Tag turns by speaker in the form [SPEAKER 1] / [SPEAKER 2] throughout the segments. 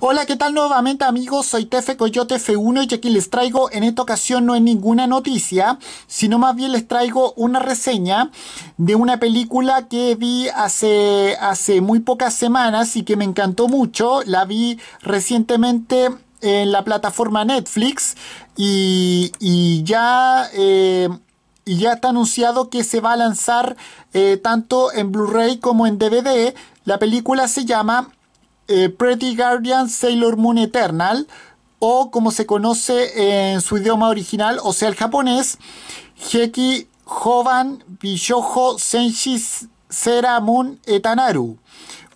[SPEAKER 1] Hola, ¿qué tal nuevamente amigos? Soy Tefe Coyote F1 y aquí les traigo, en esta ocasión no es ninguna noticia, sino más bien les traigo una reseña de una película que vi hace, hace muy pocas semanas y que me encantó mucho. La vi recientemente en la plataforma Netflix y, ya... Eh, ya está anunciado que se va a lanzar eh, tanto en Blu-ray como en DVD. La película se llama eh, Pretty Guardian Sailor Moon Eternal, o como se conoce en su idioma original, o sea, el japonés, Heki Hovan Bishojo Senshi Sera Moon Etanaru.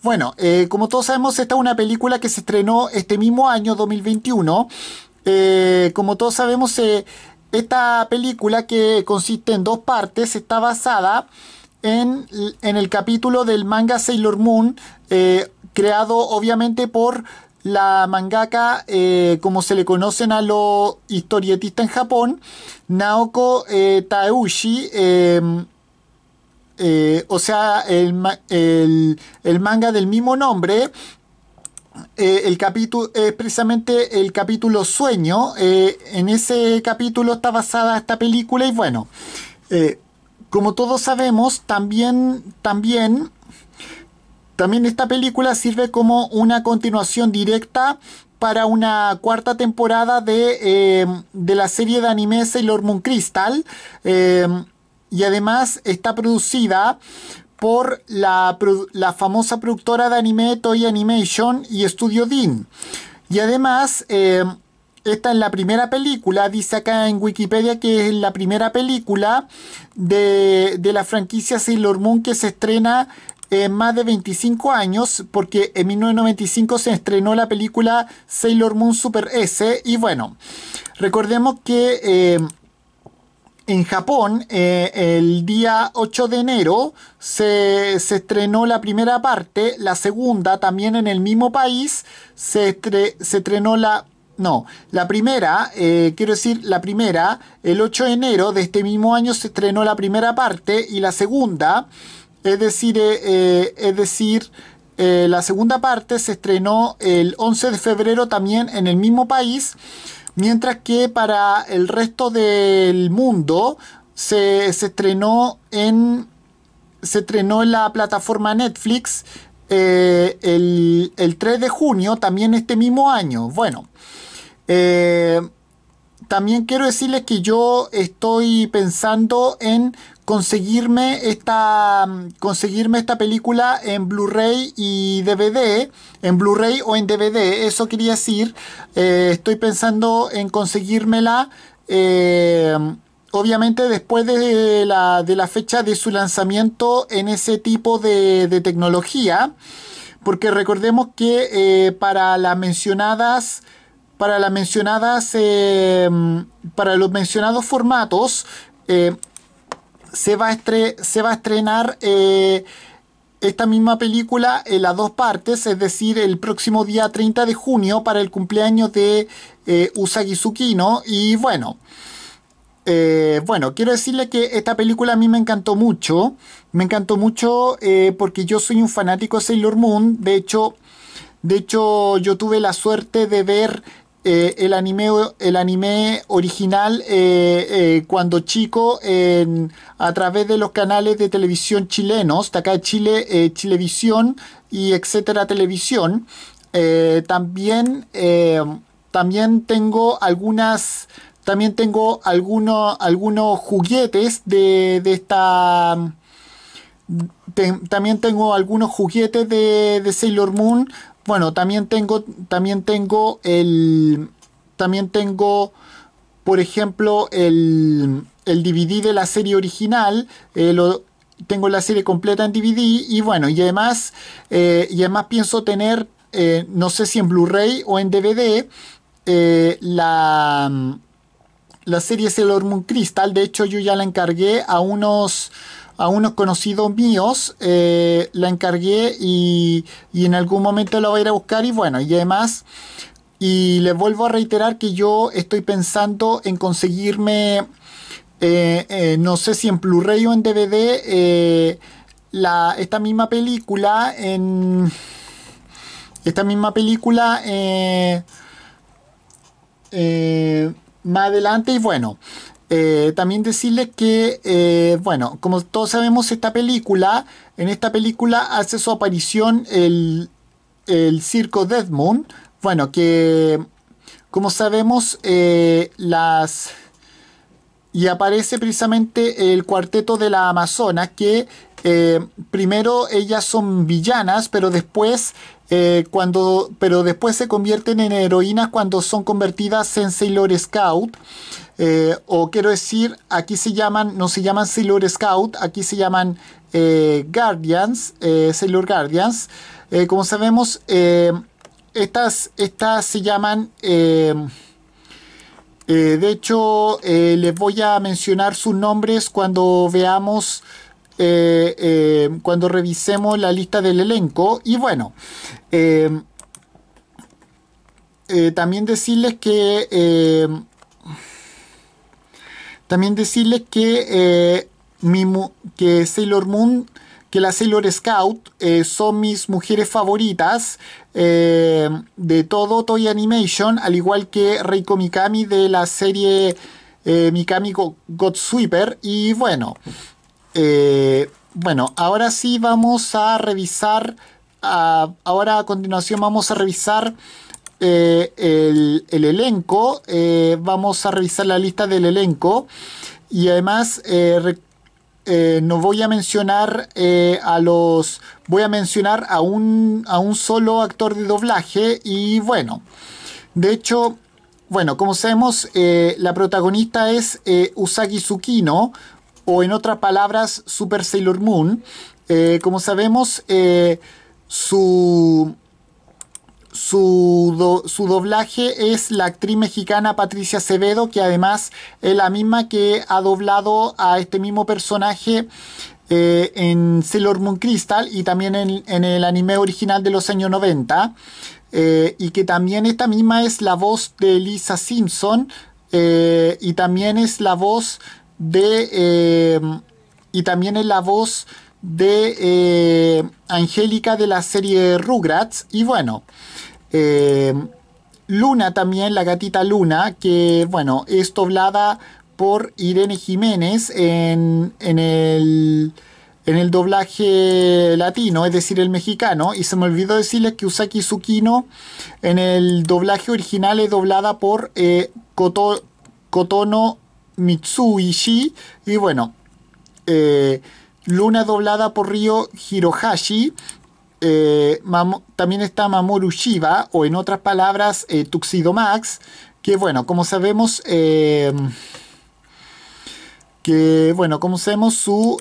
[SPEAKER 1] Bueno, eh, como todos sabemos, esta es una película que se estrenó este mismo año, 2021. Eh, como todos sabemos, esta película que consiste en dos partes está basada en, en el capítulo del manga Sailor Moon creado obviamente por la mangaka, eh, como se le conocen a los historietistas en Japón, Naoko eh, em, eh o sea, el, manga del mismo nombre, eh, el capítulo es precisamente el capítulo Sueño. en ese capítulo está basada esta película y bueno, como todos sabemos, también, también también esta película sirve como una continuación directa para una cuarta temporada de, eh, la serie de anime Sailor Moon Crystal. Eh, y además está producida por la, famosa productora de anime Toy Animation y Studio Dean. Y además, está eh, esta es la primera película, dice acá en Wikipedia que es la primera película de, de la franquicia Sailor Moon que se estrena eh, más de 25 años, porque en 1995 se estrenó la película Sailor Moon Super S. Y bueno, recordemos que eh, en Japón, eh, el día 8 de enero, se, estrenó la primera parte, la segunda también en el mismo país, se, se estrenó la... No, la primera, quiero decir, la primera, el 8 de enero de este mismo año se estrenó la primera parte y la segunda es decir, eh, eh, es decir eh, la segunda parte se estrenó el 11 de febrero también en el mismo país, mientras que para el resto del mundo se, estrenó en se estrenó en la plataforma Netflix el, 3 de junio, también este mismo año. Bueno, también quiero decirles que yo estoy pensando en conseguirme esta mm, conseguirme esta película en Blu-ray y DVD, en Blu-ray o en DVD, eso quería decir, eh, estoy pensando en conseguírmela eh, obviamente después de la, fecha de su lanzamiento en ese tipo de, tecnología, porque recordemos que eh, para las mencionadas para, las mencionadas, eh, para los mencionados formatos, eh, se, va a estrenar eh, esta misma película en las dos partes, es decir, el próximo día 30 de junio para el cumpleaños de Usagi Tsukino. Y bueno, bueno, quiero decirle que esta película a mí me encantó mucho. Me encantó mucho porque yo soy un fanático de Sailor Moon. De hecho, de hecho, yo tuve la suerte de ver eh, el, anime, el anime original eh, eh, cuando chico a través de los canales de televisión chilenos, de acá de Chile, Chilevisión y etcétera televisión. también, también tengo algunas también tengo algunos algunos juguetes de, de esta mm, también tengo algunos juguetes de, de Sailor Moon bueno, también tengo, también tengo el, también tengo, por ejemplo, el, DVD de la serie original, eh, lo, tengo la serie completa en DVD y bueno, y además, eh, y además pienso tener, eh, no sé si en Blu-ray o en DVD, la, la serie el Moon Crystal, de hecho yo ya la encargué a unos a unos conocidos míos, eh, la encargué y, y, en algún momento la voy a ir a buscar y bueno, y además, y les vuelvo a reiterar que yo estoy pensando en conseguirme, eh, eh, no sé si en Blu-ray o en DVD, la, esta misma película en... Esta misma película más adelante y bueno, eh, también decirles que, eh, bueno, como todos sabemos, esta película, en esta película hace su aparición el, circo Dead Moon. Bueno, que, como sabemos, eh, las... Y aparece precisamente el cuarteto de la Amazona, que primero ellas son villanas, pero después eh, cuando, pero después se convierten en heroínas cuando son convertidas en Sailor Scout. Eh, o quiero decir, aquí se llaman, no se llaman Sailor Scout, aquí se llaman eh, Guardians, Sailor Guardians. como sabemos, estas, estas se llaman... de hecho, les voy a mencionar sus nombres cuando veamos eh, eh, cuando revisemos la lista del elenco. Y bueno, eh, también decirles que... también decirles que, que Sailor Moon, que la Sailor Scout son mis mujeres favoritas de todo Toy Animation, al igual que Reiko Mikami de la serie eh, Mikami Sweeper Y bueno, eh, bueno, ahora sí vamos a revisar, ahora a continuación vamos a revisar eh, el, elenco, eh, vamos a revisar la lista del elenco y además no voy a mencionar a los, voy a mencionar a un, a un solo actor de doblaje y bueno, de hecho... Bueno, como sabemos, la protagonista es Usagi Tsukino, o en otras palabras, Super Sailor Moon, eh, como sabemos, eh, su, su, doblaje es la actriz mexicana Patricia Acevedo, que además es la misma que ha doblado a este mismo personaje eh, en Sailor Moon Crystal y también en, en, el anime original de los años 90. y que también esta misma es la voz de Lisa Simpson y también es la voz eh, y también es la voz de eh, Angélica de la serie Rugrats. Y bueno, eh, Luna también, la gatita Luna, que bueno, es doblada por Irene Jiménez en, en el en el doblaje latino, es decir, el mexicano, y se me olvidó decirle que Usaki Tsukino en el doblaje original es doblada por eh, Kotono Mitsuishi. Y bueno, eh, Luna doblada por Ryo Hirohashi. Eh, también está Mamoru Shiba, o en otras palabras, Tuxido eh, Tuxedo Max. Que bueno, como sabemos, que bueno, como sabemos, su,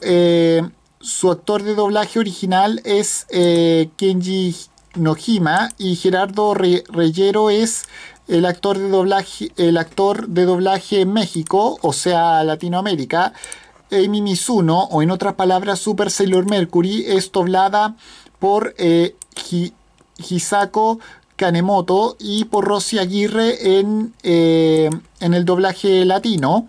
[SPEAKER 1] su actor de doblaje original es Kenji Nojima y Gerardo Reyero es el actor de doblaje, el actor de doblaje en México, o sea, Latinoamérica, Amy Mizuno, o en otras palabras, Super Sailor Mercury, es doblada por eh, Hisako Kanemoto y por Rossi Aguirre eh, en, el doblaje latino.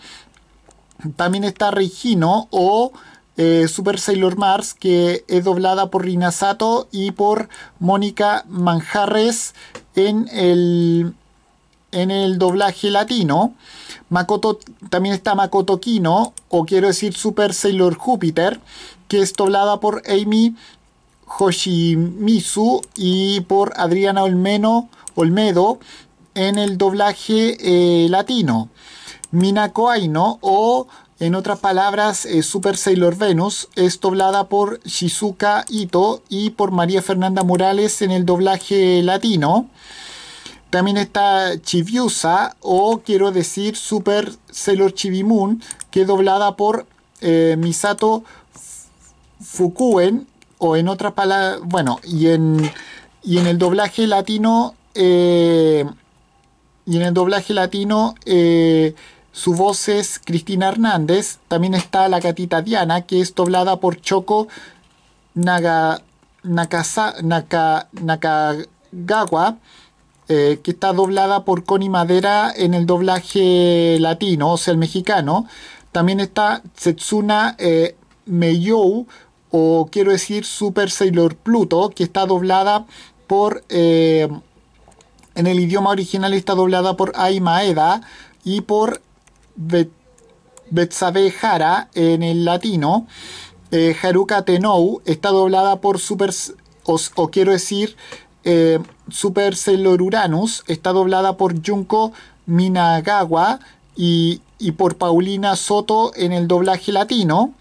[SPEAKER 1] También está Regino o eh, Super Sailor Mars, que es doblada por Rina Sato y por Mónica Manjarres en el en el doblaje latino. Makoto, también está Makoto Kino, o quiero decir Super Sailor Júpiter, que es doblada por Amy Hoshimizu y por Adriana Olmeno, Olmedo en el doblaje eh, latino. Minako Aino, o en otras palabras, eh, Super Sailor Venus es doblada por Shizuka Ito y por María Fernanda Morales en el doblaje latino. También está Chibiusa, o quiero decir Super Sailor Chibimun, que es doblada por eh, Misato Fukuen, o en otras palabras, bueno, y en, el doblaje latino, y en el doblaje latino, eh, eh, su voz es Cristina Hernández. También está la gatita Diana, que es doblada por Choco Naga, Nakagawa. Eh, que está doblada por Connie Madera en el doblaje latino, o sea, el mexicano. También está Setsuna eh, Meyou, o quiero decir Super Sailor Pluto, que está doblada por... Eh, en el idioma original está doblada por Ai y por Betsabe Jara en el latino. Eh, Haruka Tenou está doblada por Super, o quiero decir, eh, Super Sailor Uranus está doblada por Junko Minagawa y, por Paulina Soto en el doblaje latino.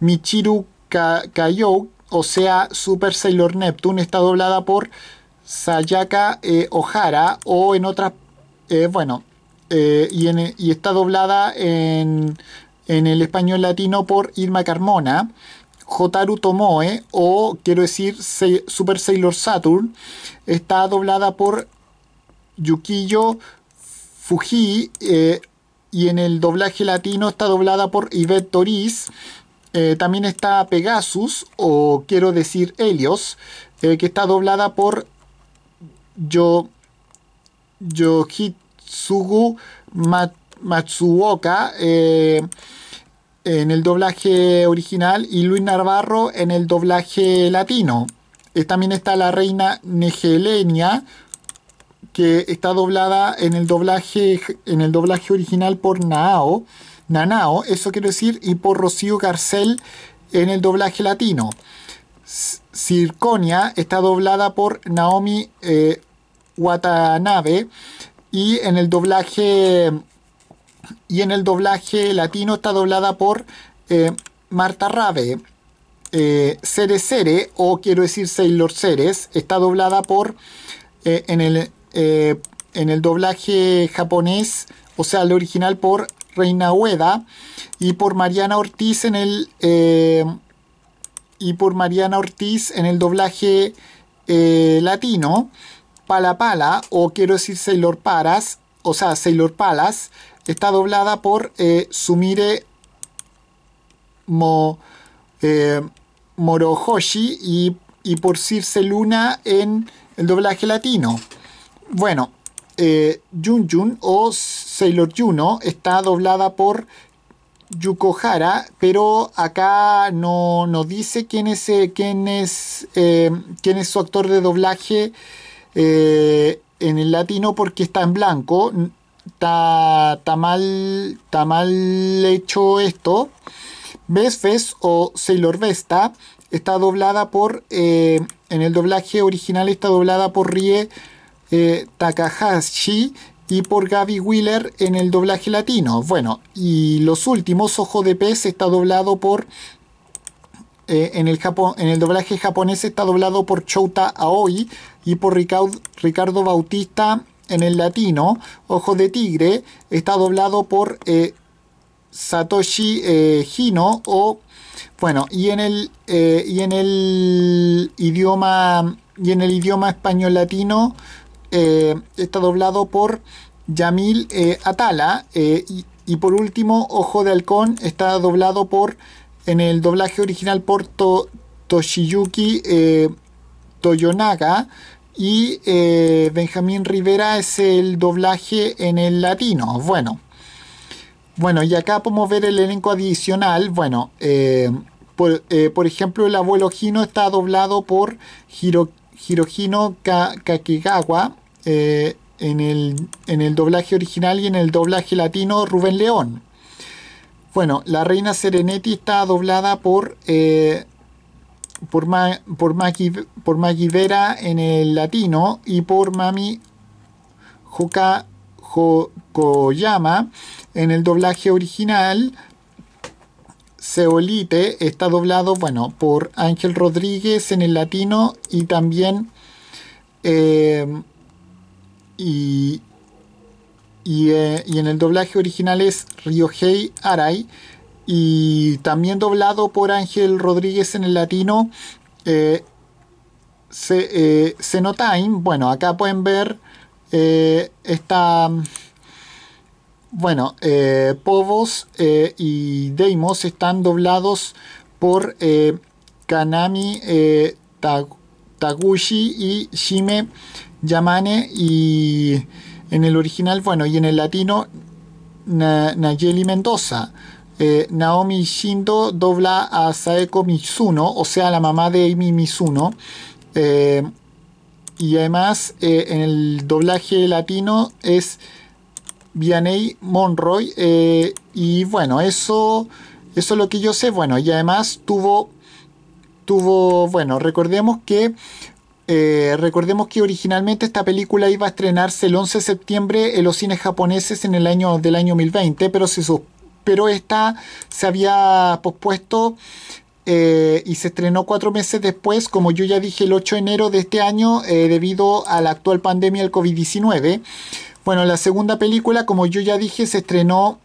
[SPEAKER 1] Michiru Kaiou o sea, Super Sailor Neptune, está doblada por Sayaka Ojara eh, O'Hara o en otras, eh, bueno, y, y, está doblada en, en el español latino por Irma Carmona. Jotaru Tomoe o quiero decir Super Sailor Saturn está doblada por Yukiyo Fuji eh, y en el doblaje latino está doblada por Yvette Toriz. Eh, también está Pegasus o quiero decir Helios eh, que está doblada por Yo, Yohitsugu Matsuoka en el doblaje original y Luis Narvarro en el doblaje latino. Eh, también está la reina Negelenia, que está doblada en el doblaje, en el doblaje original por Naao, Nanao, eso quiero decir, y por Rocío Garcel en el doblaje latino. Circonia está doblada por Naomi eh, Watanabe y en el doblaje y en el doblaje latino está doblada por eh, Marta Rabe. Eh, o quiero decir Sailor Ceres, está doblada por eh, en, el, eh, en el doblaje japonés, o sea, el original por Reina Ueda y por Mariana Ortiz en el y por Mariana Ortiz en el doblaje latino Pala Pala, o quiero decir Sailor Paras, o sea, Sailor Palas, está doblada por eh, Sumire eh, Morohoshi y, y, por Circe Luna en el doblaje latino. Bueno, eh, Jun Jun o Sailor Juno está doblada por Yukohara, pero acá no, no dice quién es, quién, es, quién es su actor de doblaje en el latino porque está en blanco está, mal, hecho esto. Besfes o Sailor Vesta está doblada por, eh, en el doblaje original está doblada por Rie eh, Takahashi y por Gaby Wheeler en el doblaje latino. Bueno, y los últimos, Ojo de Pez está doblado por eh, en, el en el doblaje japonés está doblado por Chouta Aoi y por Ricardo Bautista en el latino, Ojo de Tigre, está doblado por eh, Satoshi eh, Hino o bueno, y en el eh, y en el idioma y en el idioma español latino está doblado por Yamil Atala y, por último Ojo de Halcón está doblado por en el doblaje original por Toshiyuki Toyonaga y eh, Benjamín Rivera es el doblaje en el latino. Bueno, bueno y acá podemos ver el elenco adicional. Bueno, eh, eh, por, ejemplo, el abuelo Gino está doblado por Giro Hirohino en el, en el doblaje original y en el doblaje latino Rubén León. Bueno, la reina Serenetti está doblada por por, ma, Vera en el latino y por Mami Jokoyama en el doblaje original. Seolite está doblado, bueno, por Ángel Rodríguez en el latino y también eh, eh, y, en el doblaje original es Ryohei Arai y también doblado por Ángel Rodríguez en el latino. Eh, se, eh, bueno, acá pueden ver está eh, esta, bueno, Povos y Deimos están doblados por Kanami Taguchi y Shime Yamane y en el original, bueno, y en el latino Nayeli Mendoza. Eh, Naomi Shindo dobla a Saeko Mizuno, o sea, la mamá de Amy Mizuno. Eh, y además, eh, en el doblaje latino es Vianey Monroy. y bueno, eso, eso es lo que yo sé. Bueno, y además tuvo, tuvo bueno, recordemos que recordemos que originalmente esta película iba a estrenarse el 11 de septiembre en los cines japoneses en el año del año 2020, pero se, pero esta se había pospuesto eh, y se estrenó cuatro meses después, como yo ya dije, el 8 de enero de este año, eh, debido a la actual pandemia del COVID-19. Bueno, la segunda película, como yo ya dije, se estrenó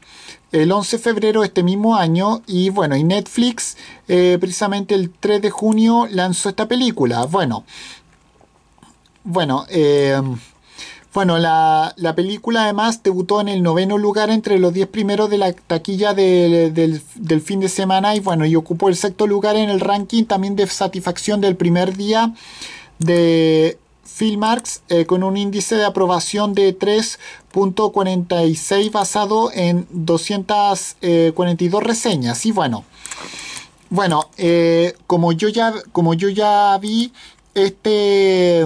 [SPEAKER 1] el 11 de febrero de este mismo año y bueno, y Netflix eh, precisamente el 3 de junio lanzó esta película. Bueno, bueno, bueno, la, la, película además debutó en el noveno lugar entre los 10 primeros de la taquilla del, fin de semana y bueno, y ocupó el sexto lugar en el ranking también de satisfacción del primer día de Filmarks eh, con un índice de aprobación de 3.46 basado en 242 eh, reseñas y bueno. Bueno, eh, como yo ya como yo ya vi este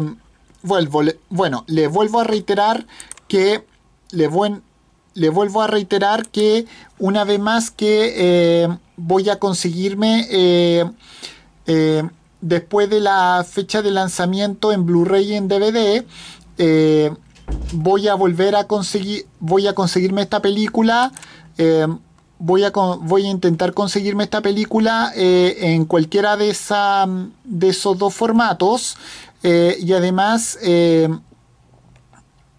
[SPEAKER 1] vuelvo, bueno, le vuelvo a reiterar que le, vuelvo a reiterar que una vez más que eh, voy a conseguirme eh, eh, después de la fecha de lanzamiento en Blu-ray y en DVD voy a volver a conseguir voy a conseguirme esta película voy a, voy a intentar conseguirme esta película en cualquiera de, esa, de esos dos formatos. Eh, y además, eh,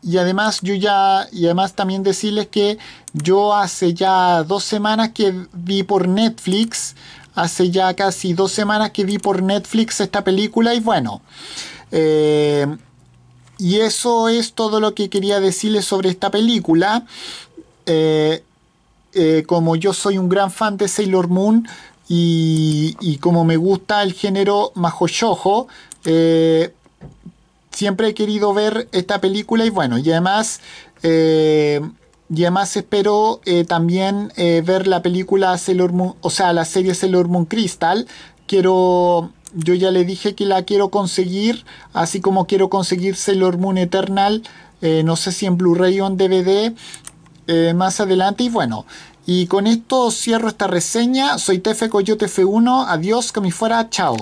[SPEAKER 1] y además yo ya, y además también decirles que yo hace ya dos semanas que vi por Netflix, hace ya casi dos semanas que vi por Netflix esta película y bueno, eh, y eso es todo lo que quería decirles sobre esta película. como yo soy un gran fan de Sailor Moon y, como me gusta el género majoyojo, siempre he querido ver esta película y bueno, y además... Eh, y además espero eh, también eh, ver la película Sailor Moon, o sea, la serie Sailor Moon Crystal. Quiero, yo ya le dije que la quiero conseguir, así como quiero conseguir Sailor Moon Eternal, no sé si en Blu-ray o en DVD, más adelante. Y bueno, y con esto cierro esta reseña. Soy Tefe Coyote F1, adiós, que me fuera, chao.